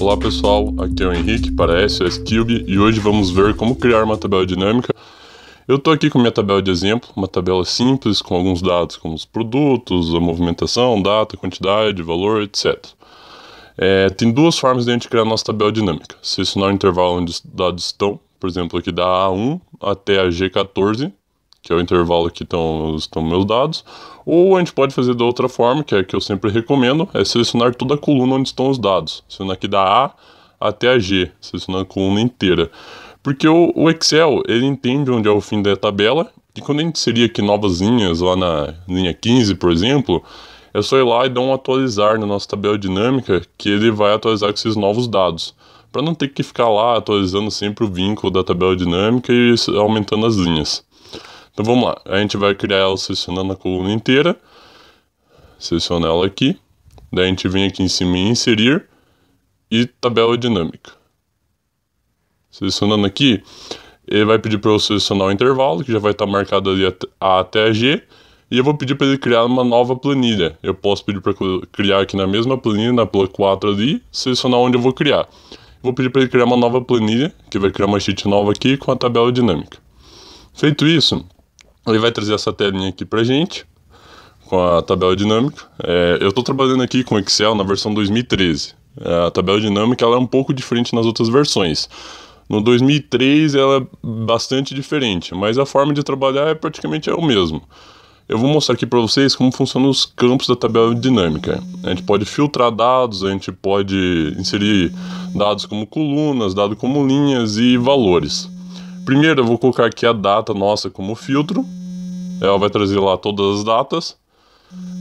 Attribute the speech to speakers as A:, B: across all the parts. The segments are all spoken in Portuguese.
A: Olá pessoal, aqui é o Henrique para SOS Cube e hoje vamos ver como criar uma tabela dinâmica. Eu estou aqui com minha tabela de exemplo, uma tabela simples com alguns dados como os produtos, a movimentação, data, quantidade, valor, etc. É, tem duas formas de a gente criar a nossa tabela dinâmica. Selecionar o é intervalo onde os dados estão, por exemplo, aqui da A1 até a G14, que é o intervalo que estão, estão meus dados, ou a gente pode fazer da outra forma, que é que eu sempre recomendo, é selecionar toda a coluna onde estão os dados, selecionar aqui da A até a G, selecionando a coluna inteira. Porque o, o Excel, ele entende onde é o fim da tabela, e quando a gente seria aqui novas linhas, lá na linha 15, por exemplo, é só ir lá e dar um atualizar na nossa tabela dinâmica, que ele vai atualizar com esses novos dados para não ter que ficar lá atualizando sempre o vínculo da tabela dinâmica e aumentando as linhas. Então vamos lá, a gente vai criar ela selecionando a coluna inteira, seleciona ela aqui, daí a gente vem aqui em cima em inserir e tabela dinâmica. Selecionando aqui, ele vai pedir para eu selecionar o intervalo, que já vai estar tá marcado ali A até a G, e eu vou pedir para ele criar uma nova planilha. Eu posso pedir para criar aqui na mesma planilha, na planilha 4 ali, selecionar onde eu vou criar. Vou pedir para ele criar uma nova planilha, que vai criar uma sheet nova aqui com a tabela dinâmica. Feito isso, ele vai trazer essa telinha aqui pra gente, com a tabela dinâmica. É, eu estou trabalhando aqui com Excel na versão 2013. É, a tabela dinâmica ela é um pouco diferente nas outras versões. No 2003 ela é bastante diferente, mas a forma de trabalhar é praticamente é o mesmo. Eu vou mostrar aqui para vocês como funcionam os campos da tabela dinâmica. A gente pode filtrar dados, a gente pode inserir dados como colunas, dados como linhas e valores. Primeiro eu vou colocar aqui a data nossa como filtro. Ela vai trazer lá todas as datas.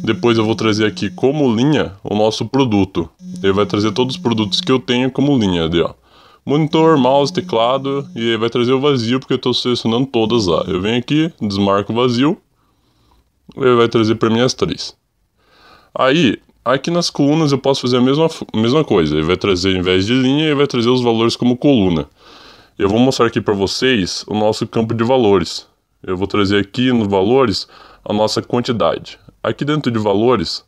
A: Depois eu vou trazer aqui como linha o nosso produto. Ele vai trazer todos os produtos que eu tenho como linha ali, ó. Monitor, mouse, teclado e ele vai trazer o vazio porque eu estou selecionando todas lá. Eu venho aqui, desmarco o vazio. Ele vai trazer para mim as três. Aí, aqui nas colunas eu posso fazer a mesma, mesma coisa. Ele vai trazer, ao invés de linha, ele vai trazer os valores como coluna. Eu vou mostrar aqui para vocês o nosso campo de valores. Eu vou trazer aqui nos valores a nossa quantidade. Aqui dentro de valores,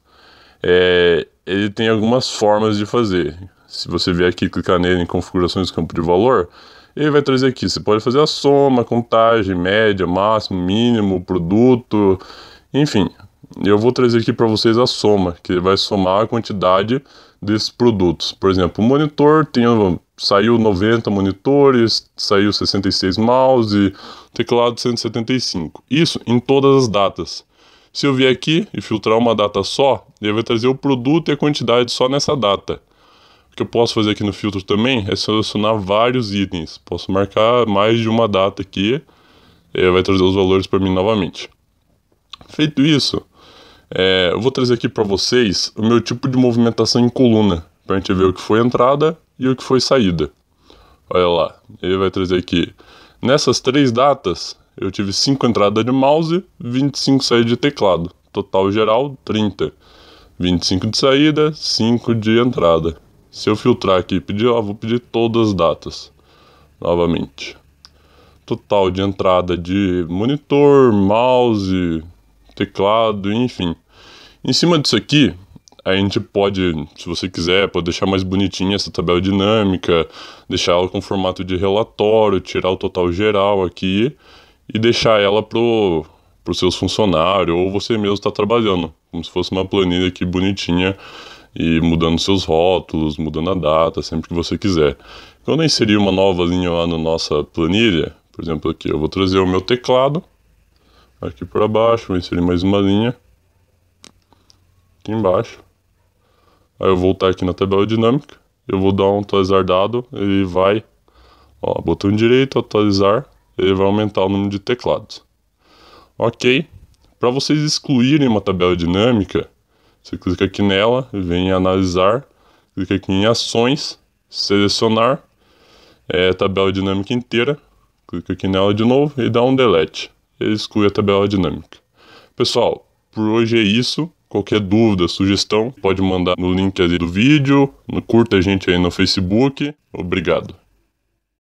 A: é, ele tem algumas formas de fazer. Se você vier aqui clicar nele em configurações do campo de valor, ele vai trazer aqui. Você pode fazer a soma, contagem, média, máximo, mínimo, produto, enfim. Eu vou trazer aqui para vocês a soma, que vai somar a quantidade desses produtos. Por exemplo, o monitor tem saiu 90 monitores, saiu 66 mouse, teclado 175. Isso em todas as datas. Se eu vier aqui e filtrar uma data só, ele vai trazer o produto e a quantidade só nessa data. O que eu posso fazer aqui no filtro também é selecionar vários itens. Posso marcar mais de uma data aqui, ele vai trazer os valores para mim novamente. Feito isso, é, eu vou trazer aqui para vocês o meu tipo de movimentação em coluna, para a gente ver o que foi entrada e o que foi saída. Olha lá, ele vai trazer aqui. Nessas três datas, eu tive 5 entradas de mouse, 25 saídas de teclado. Total geral, 30. 25 de saída, 5 de entrada. Se eu filtrar aqui e pedir, ó, vou pedir todas as datas. Novamente. Total de entrada de monitor, mouse, teclado, enfim. Em cima disso aqui, a gente pode, se você quiser, pode deixar mais bonitinha essa tabela dinâmica, deixar ela com formato de relatório, tirar o total geral aqui e deixar ela pro os seus funcionários ou você mesmo está trabalhando, como se fosse uma planilha aqui bonitinha e mudando seus rótulos, mudando a data, sempre que você quiser. Quando eu inserir uma nova linha lá na nossa planilha, por exemplo aqui, eu vou trazer o meu teclado aqui para baixo, vou inserir mais uma linha aqui embaixo Aí eu voltar aqui na tabela dinâmica, eu vou dar um atualizar dado, ele vai, ó, botão direito, atualizar, ele vai aumentar o número de teclados. Ok, para vocês excluírem uma tabela dinâmica, você clica aqui nela, vem em analisar, clica aqui em ações, selecionar, é, tabela dinâmica inteira, clica aqui nela de novo e dá um delete. Ele exclui a tabela dinâmica. Pessoal, por hoje é isso. Qualquer dúvida, sugestão, pode mandar no link ali do vídeo. Curta a gente aí no Facebook. Obrigado.